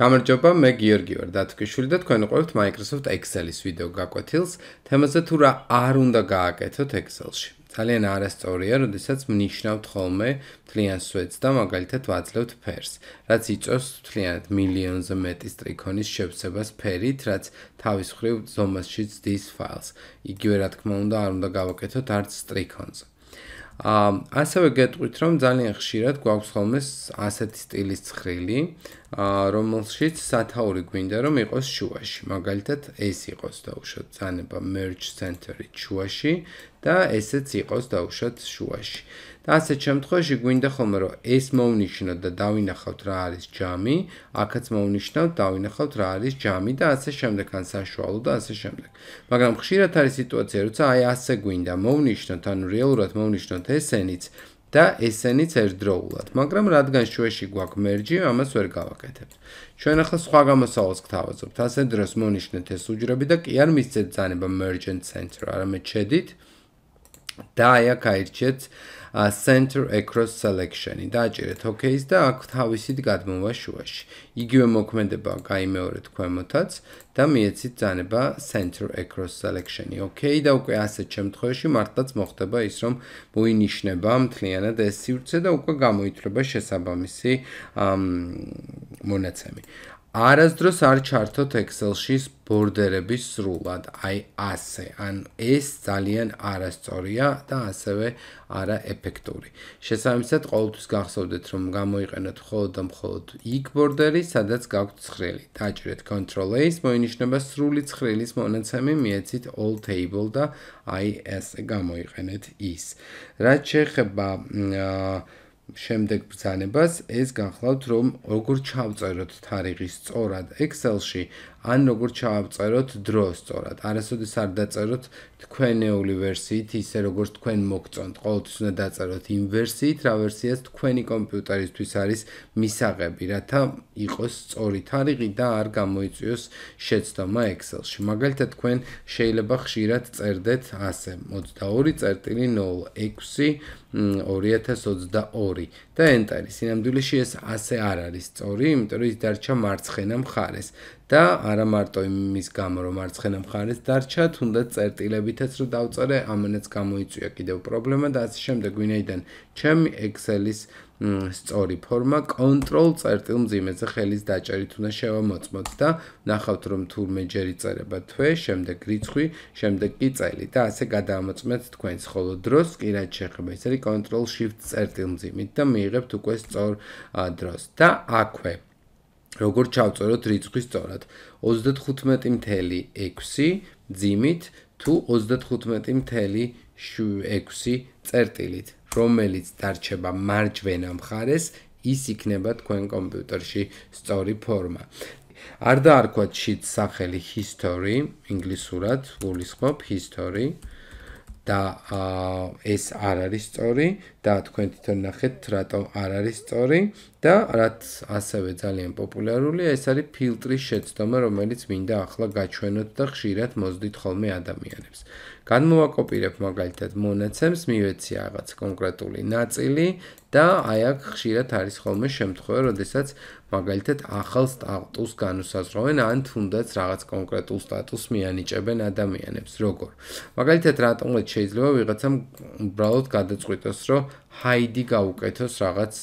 გამარჯობა, მე გიორგი ვარ დათქიშვილი და თქვენ უყურებთ Microsoft Excel-ის ვიდეო გაკვეთილს თემაზე თუ რა არ უნდა გააკეთოთ Excel-ში. ძალიან არასწორია, როდესაც მნიშნავთ ხოლმე მთლიან სვეტს და მაგალითად ვაძლევთ ფერს, რაც იწვევს მთლიანად მილიონზე მეტი სტრიქონის შევსებას ფერით, რაც თავის მხრივ ზომაში ძდის ფაილს. იგივე რა თქმა უნდა, არ უნდა გავაკეთოთ არც სტრიქონზე. აა, ასევე გეტყვით, რომ ძალიან ხშირად გვაქვს ხოლმე ასეთი სტილის ცხრილი, რომელშიც სათაური გვინდა რომ იყოს შუაში. მაგალითად, ეს იყოს დაუშვოთ ზანება merge center-ი შუაში და ესეც იყოს დაუშვოთ შუაში. და ასეთ შემთხვევაში გვინდა ხოლმე რომ ეს მოვნიშნოთ და დავინახავთ რა არის ჯამი, აქაც მოვნიშნავთ, დავინახავთ რა არის ჯამი და ასე შემდეგ ან საშუალო და ასე შემდეგ. მაგრამ ხშირად არის სიტუაცია, როცა აი ასე გვინდა მოვნიშნოთ, ანუ რეალურად მოვნიშნოთ ესენიც და ესენიც ერთდროულად. მაგრამ რადგან შუაში გვაქვს merge, ამას ვერ გავაკეთებთ. ჩვენ ახლა სხვა გამოსავალს გთავაზობთ. ასე დროს მონიშნეთ ეს უჯრები და კი არ მისცეთ ძალება merge center, არამედ შედით და აი აქ აირჩიეთ center across selection-ი დააჭერეთ okay-ს და აქ თავისით გადმოვა შუაში. იგივე მოქმედება გამოიმეორეთ ქვემოთაც და მიეცით ძანება center across selection-ი okay და უკვე ასეთ შემთხვევაში მართლაც მოხდება ის რომ მოინიშნება მთლიანად ეს სივრცე და უკვე გამოითვლება შესაბამისი მონაცემი. არასდროს არ ჩართოთ Excel-ში ბორდერების სრულად, აი ასე, ან ეს ძალიან არასწორია და ასევე არაეფექტური. შესაბამისად, ყოველთვის გახსოვდეთ, რომ გამოიყენოთ მხოლოდ და მხოლოდ იქ ბორდერი, სადაც გაქვთ ცხრილი. დაჭერეთ Ctrl-A-ს, მოინიშნება სრული ცხრილის მონაცემი, მიეცით All Table და აი ესე გამოიყენეთ ის. რაც შეეხება აა შემდეგ ბრძანებას ეს განხლავთ რომ როგორ ჩავწეროთ თარიღი სწორად Excel-ში ან როგორ ჩავწეროთ დროს სწორად. არასოდეს არ დაწეროთ თქვენეული ვერსიით, ისე როგორც თქვენ მოგწონთ. ყოველთვის უნდა დაწეროთ იმ ვერსიით, რა ვერსიაც თქვენი კომპიუტერისთვის არის მისაღები, რათა იყოს სწორი თარიღი და არ გამოიწვიოს შეცდომა Excel-ში. მაგალითად, თქვენ შეიძლება ხშირად წერდეთ ასე: 22 წერტილი 0 6 2022 და ენტერი. სინამდვილეში ეს ასე არ არის სწორი, იმიტომ რომ ის დარჩა მარცხენა მხარეს. და არა მარტო იმის გამო რომ არცხენა მხარეს დარჩა, თუნდაც წერტილებითაც რომ დავწერე, ამანაც გამოიწვია კიდევ პრობლემა და ასე შემდეგ, ვინაიდან ჩემი Excel-ის სწორი ფორმა control წერტილ მძიმეზე ხელის დაჭერით უნდა შევამოწმოთ და ნახავთ რომ თურმე ჯერი წერება თვე, შემდეგ რიცხვი, შემდეგ კი წელი და ასე გადაამოწმეთ თქვენს ხოლო დროს კი რაც შეხება ეს არის control shift წერტილ მძიმით და მიიღებთ უკვე სწორ დროს და აქვე როგორ ჩავწეროთ რიცხვი სწორად 35.6 ძიმით თუ 35.6 წერტილით რომელიც დარჩება მარჯვენა მხარეს ის იქნება თქვენ კომპიუტერში სწორი ფორმა არ დაარქვათ შიდ სახელი history ინგლისურად გულისხმობ history და ეს არ არის სწორი და თქვენ თვითონ ნახეთ რატო არ არის სწორი და რაც ასევე ძალიან პოპულარულია ეს არის ფილტრის შეცდომა რომელიც მინდა ახლა გაჩვენოთ და ხშირად მოძდით ხოლმე ადამიანებს განმოვაკოპირებ მაგალითად მონაცემს მივეცი რაღაც კონკრეტული ნაწილი და აი აქ ხშირად არის ხოლმე შემთხვევა, როდესაც მაგალითად ახალ სტატუსს განუსაზრავენ ან თუნდაც რაღაც კონკრეტულ სტატუსს მიანიჭებენ ადამიანებს. როგორ? მაგალითად რატომღაც შეიძლება ვიღაცამ უბრალოდ გადაწყვიტოს, რომ ჰაიდი გაუკეთოს რაღაც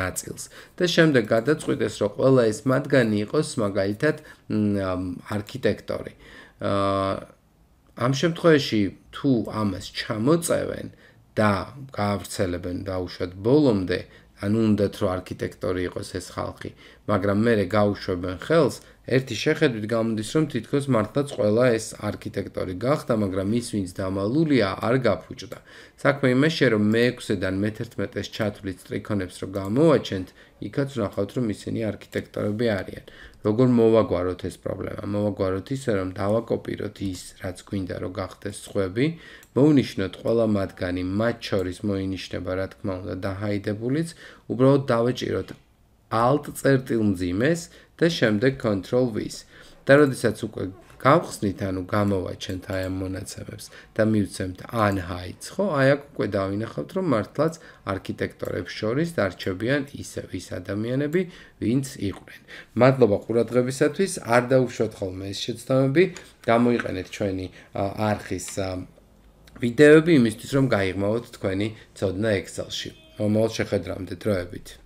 ნაწილს და შემდეგ გადაწყვიტოს, რომ ყველა ეს მათგანი იყოს მაგალითად არქიტექტორი. აა ამ შემთხვევაში თუ ამას ჩამოწევენ და გავრცელებენ დაუშვათ ბოლომდე ანუ უნდათ რომ არქიტექტორი იყოს ეს ხალხი მაგრამ მე რე გავუშვებენ ხელს ერთი შეხედვით გამოდის, რომ თითქოს მართლაც ყველა ეს არქიტექტორი გახდა, მაგრამ ის ვინც დამალულია, არ გაფუჭდა. საქმე იმაშია, რომ მე-6-დან მე-11-ის ჩათვლით ტრიკონებს რო გამოვაჩენთ, იქაც ვნახავთ, რომ ისინი არქიტექტორები არიან. როგორ მოვაგვაროთ ეს პრობლემა? მოვაგვაროთ ისე, რომ დავაკოპიროთ ის, რაც გვინდა რო გახდეს ხვები, მოვნიშნოთ ყველა მათგანი, მათ შორის მოინიშნება, რა თქმა უნდა, დაჰაიდებულიც, უბრალოდ დავეჭიროთ alt წერტილ მძიმეს და შემდეგ control v-ს. და როდესაც უკვე გავხსნით, ანუ გამოვაჩენთ აი ამ მონაცემებს და მივცემთ unhide, ხო? აი აქ უკვე დავინახავთ, რომ მართლაც არქიტექტორებს შორის დარჩებიან ისე ის ადამიანები, ვინც იყვნენ. მადლობა ყურადღებისათვის. არ დაუშვათ ხოლმე ეს შეცდომები. გამოიყენეთ ჩვენი არქის ვიდეოები იმისთვის, რომ გაიღმავოთ თქვენი ცოდნა Excel-ში. მომავალ შეხვედრამდე დროებით.